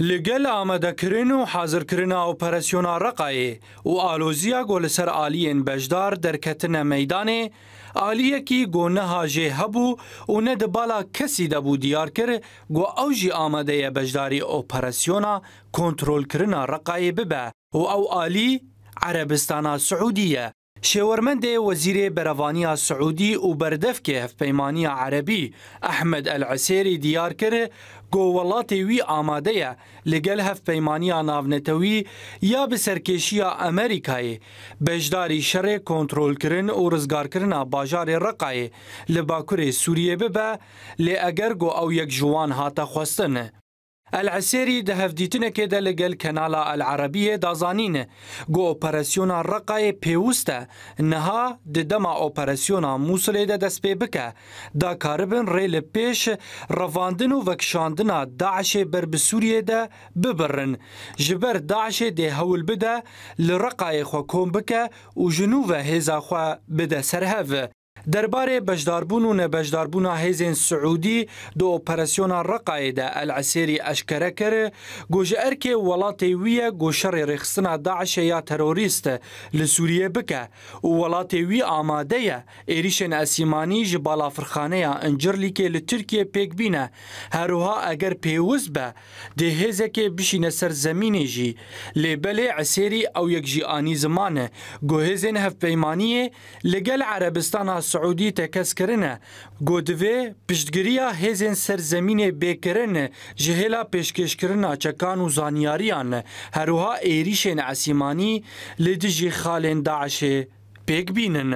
لگل آمده کرن و حاضر کرن اپراسیون رقای و آلوزیا گل سر آلین بجدار در کتن میدانه آلیه کی گو نها جه هبو و ند بالا کسی دبو دیار کر گو او جی آمده بجداری اپراسیون کنترول کرن رقای ببه و او آلی عربستان سعودیه شورمند وزیر بروانی سعودی و بردف که هفپیمانی عربی احمد العسیری دیار کرد گۆوەڵاتی وی ئامادەیە لەگەل هەفپەیمانیا ناونەتەوی یا بە سەرکێشیە ئەمریکایە بەشداری شەڕێ کۆنتترۆلکردن و ڕزگارکردە باژارێ ڕقایە لە باکوورێ سووریە ببە لێ ئەگەر گۆ ئەو یەک جوان هاتە خواستنە. العسيري ده هفديتنه كده لگل کنالا العربية دازانينه گو اپراسيونا رقاي پيوسته نها ده دما اپراسيونا موسله ده دست پي بکه دا کاربن ريل پیش رواندن و وکشاندنا داعش بر بسوريه ده ببرن جبر داعش ده هول بده لرقاي خو کوم بکه و جنوب هزا خو بده سرهوه دربارê bejdarbûn û nebejdarbûna hêzên Siûdî di operasyona Reqayê de el Esêrî eşkere kir, got ji erkê welatê wî ye got şerê rêxistina Daişe ya terorîst li Sûriye bike û welatê wî amade ye êrişên esîmanî ji balafirxaneya Incirlîkê li Tirkiye pêk bîne, herûha eger pêwiz be dê hêzekê bişîne ser zemînê jî. Lêbelê Esêrî ew yek jî anî ziman e, got hêzên hevpeymaniyê li gel Erebistana Suudî tekeskirine got divê piştgiriya hêzên serzeminê bêkirin ji hêla pêşkêşkirina çekan û zanyariyan heruha êrişên esîmanî li dijî xalên Daişê pêk bînin.